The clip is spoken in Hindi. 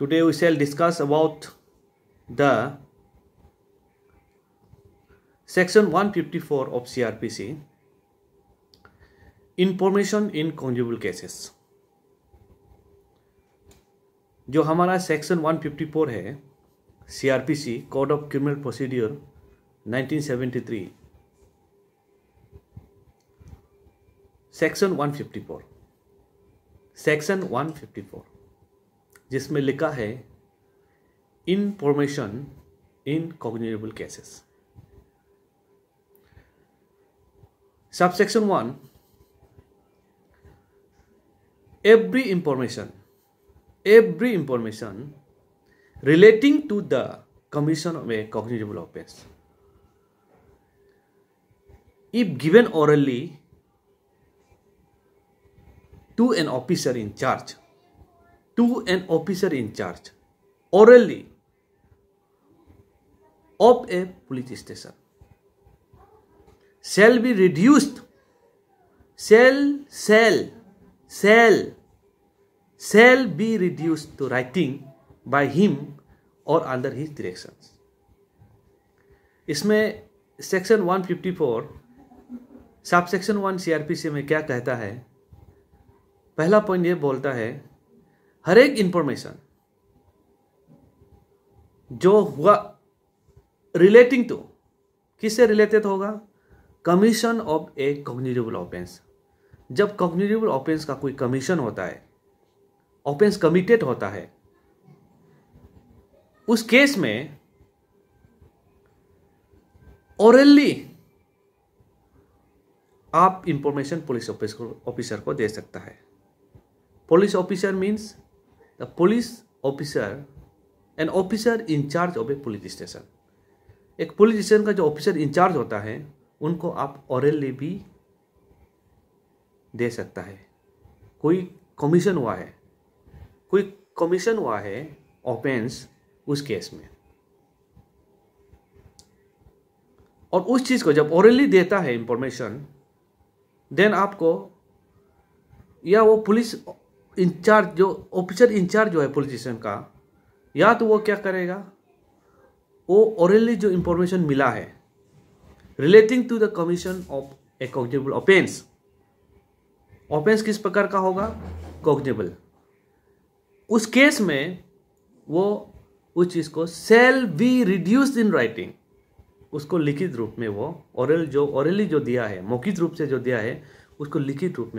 today we shall discuss about the section 154 of crpc information in conjugal cases जो हमारा सेक्शन 154 है CRPC code of criminal procedure 1973 section 154 section 154 जिसमें लिखा है information in cognizable cases subsection one every information every information relating to the commission of a cognizable offence if given orally to an officer in charge to an officer in charge orally of a police station shall be reduced shall shall shall shall be reduced to writing by him or under his directions इसमें section 154 sub section one CrPC में क्या कहता है पहला पॉइंट ये बोलता है हर एक इंफॉर्मेशन जो हुआ रिलेटिंग टू किससे रिलेटेड होगा commission of a cognizable offence जब कॉग्निटेबल ऑफेंस का कोई कमीशन होता है ऑफेंस कमिटेड होता है उस केस में ओरली आप इंफॉर्मेशन पुलिस ऑफिसर को दे सकता है police officer means the police officer an officer in charge of a police station एक पुलिस स्टेशन का जो ऑफिसर इंचार्ज होता है उनको आप औरली भी दे सकता है कोई कमीशन हुआ है कोई कमीशन हुआ है ऑफेंस उस केस में और उस चीज़ को जब औरली देता है इंफॉर्मेशन देन आपको या वो पुलिस इंचार्ज जो ऑफिसर इंचार्ज जो है पोलिटिशियन का या तो वो क्या करेगा वो ओरली जो इंफॉर्मेशन मिला है relating to the commission of a cognizable offence offence किस प्रकार का होगा कॉग्नेबल उस केस में वो उस चीज़ को shall be reduce in writing उसको लिखित रूप में वो ओरल जो ओरली जो दिया है मौखिक रूप से जो दिया है उसको लिखित रूप में